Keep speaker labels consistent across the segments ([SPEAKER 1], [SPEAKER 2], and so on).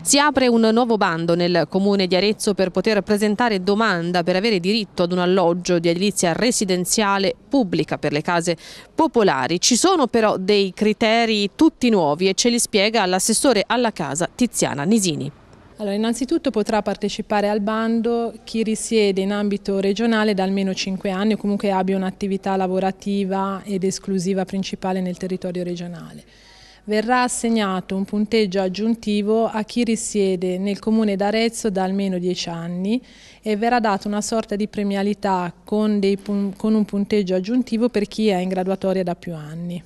[SPEAKER 1] Si apre un nuovo bando nel comune di Arezzo per poter presentare domanda per avere diritto ad un alloggio di edilizia residenziale pubblica per le case popolari. Ci sono però dei criteri tutti nuovi e ce li spiega l'assessore alla casa Tiziana Nisini.
[SPEAKER 2] Allora, innanzitutto potrà partecipare al bando chi risiede in ambito regionale da almeno 5 anni o comunque abbia un'attività lavorativa ed esclusiva principale nel territorio regionale verrà assegnato un punteggio aggiuntivo a chi risiede nel comune d'Arezzo da almeno 10 anni e verrà data una sorta di premialità con, dei, con un punteggio aggiuntivo per chi è in graduatoria da più anni.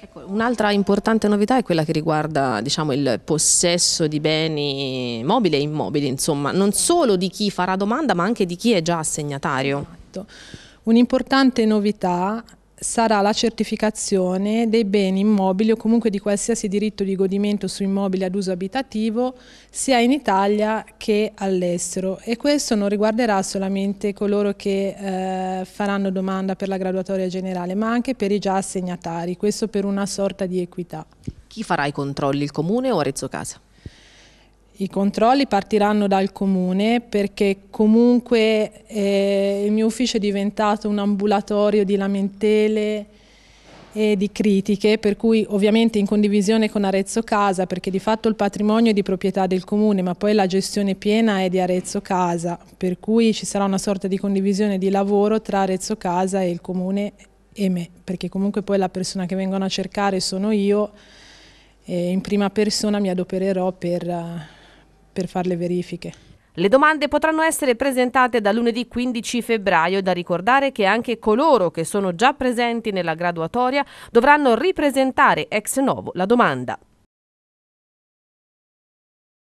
[SPEAKER 1] Ecco, un'altra importante novità è quella che riguarda diciamo, il possesso di beni mobili e immobili, insomma, non solo di chi farà domanda ma anche di chi è già
[SPEAKER 2] assegnatario. Esatto. Un'importante novità sarà la certificazione dei beni immobili o comunque di qualsiasi diritto di godimento su immobili ad uso abitativo sia in Italia che all'estero e questo non riguarderà solamente coloro che eh, faranno domanda per la graduatoria generale ma anche per i già assegnatari, questo per una sorta di equità.
[SPEAKER 1] Chi farà i controlli, il comune o Arezzo Casa?
[SPEAKER 2] I controlli partiranno dal comune perché comunque eh, il mio ufficio è diventato un ambulatorio di lamentele e di critiche, per cui ovviamente in condivisione con Arezzo Casa, perché di fatto il patrimonio è di proprietà del comune, ma poi la gestione piena è di Arezzo Casa, per cui ci sarà una sorta di condivisione di lavoro tra Arezzo Casa e il comune e me, perché comunque poi la persona che vengono a cercare sono io e in prima persona mi adopererò per eh, per fare le verifiche. Le domande potranno essere presentate da lunedì
[SPEAKER 1] 15 febbraio da ricordare che anche coloro che sono già presenti nella graduatoria dovranno ripresentare ex novo la domanda.